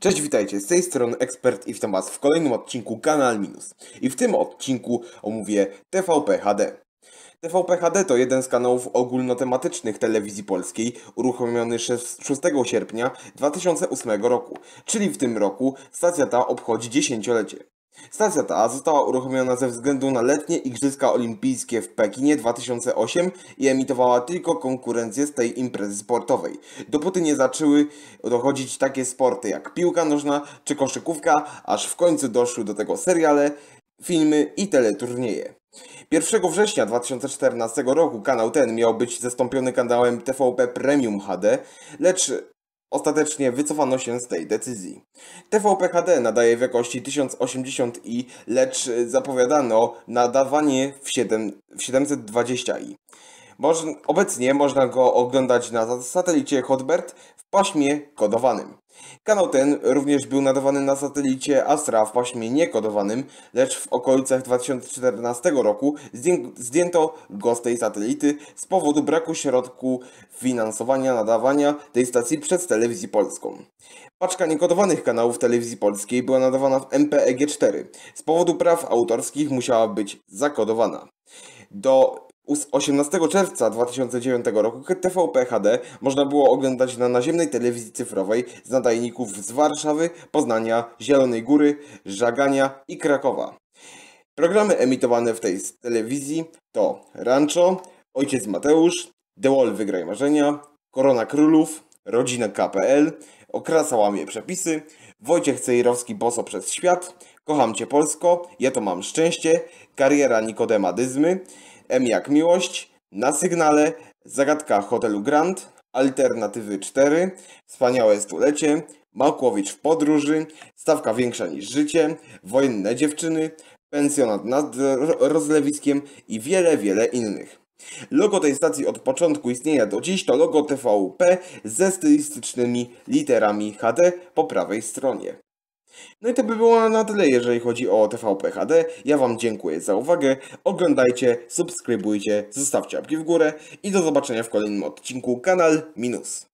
Cześć, witajcie, z tej strony ekspert i witam Was w kolejnym odcinku Kanal Minus. I w tym odcinku omówię TVP HD. TVP HD to jeden z kanałów ogólnotematycznych telewizji polskiej, uruchomiony 6 sierpnia 2008 roku, czyli w tym roku stacja ta obchodzi dziesięciolecie. Stacja ta została uruchomiona ze względu na letnie Igrzyska Olimpijskie w Pekinie 2008 i emitowała tylko konkurencję z tej imprezy sportowej. Dopóty nie zaczęły dochodzić takie sporty jak piłka nożna czy koszykówka, aż w końcu doszły do tego seriale, filmy i teleturnieje. 1 września 2014 roku kanał ten miał być zastąpiony kanałem TVP Premium HD, lecz Ostatecznie wycofano się z tej decyzji. TVP HD nadaje w jakości 1080i, lecz zapowiadano nadawanie w, 7, w 720i. Moż, obecnie można go oglądać na satelicie Hotbird w paśmie kodowanym. Kanał ten również był nadawany na satelicie Astra w paśmie niekodowanym, lecz w okolicach 2014 roku zdjęto go z tej satelity z powodu braku środków finansowania nadawania tej stacji przez Telewizję Polską. Paczka niekodowanych kanałów telewizji polskiej była nadawana w MPEG4. Z powodu praw autorskich musiała być zakodowana. Do 18 czerwca 2009 roku TVP HD można było oglądać na naziemnej telewizji cyfrowej z nadajników z Warszawy, Poznania, Zielonej Góry, Żagania i Krakowa. Programy emitowane w tej telewizji to Rancho, Ojciec Mateusz, Deol Wygraj Marzenia, Korona Królów, Rodzina KPL, Okrasa łamie przepisy, Wojciech Cejrowski boso przez świat, Kocham Cię Polsko, Ja to mam szczęście, Kariera Nikodema Dyzmy, M jak miłość, na sygnale, zagadka hotelu Grand, alternatywy 4, wspaniałe stulecie, Małkłowicz w podróży, stawka większa niż życie, wojenne dziewczyny, pensjonat nad rozlewiskiem i wiele, wiele innych. Logo tej stacji od początku istnienia do dziś to logo TVP ze stylistycznymi literami HD po prawej stronie. No i to by było na tyle, jeżeli chodzi o TVP HD. Ja Wam dziękuję za uwagę. Oglądajcie, subskrybujcie, zostawcie łapki w górę i do zobaczenia w kolejnym odcinku Kanal Minus.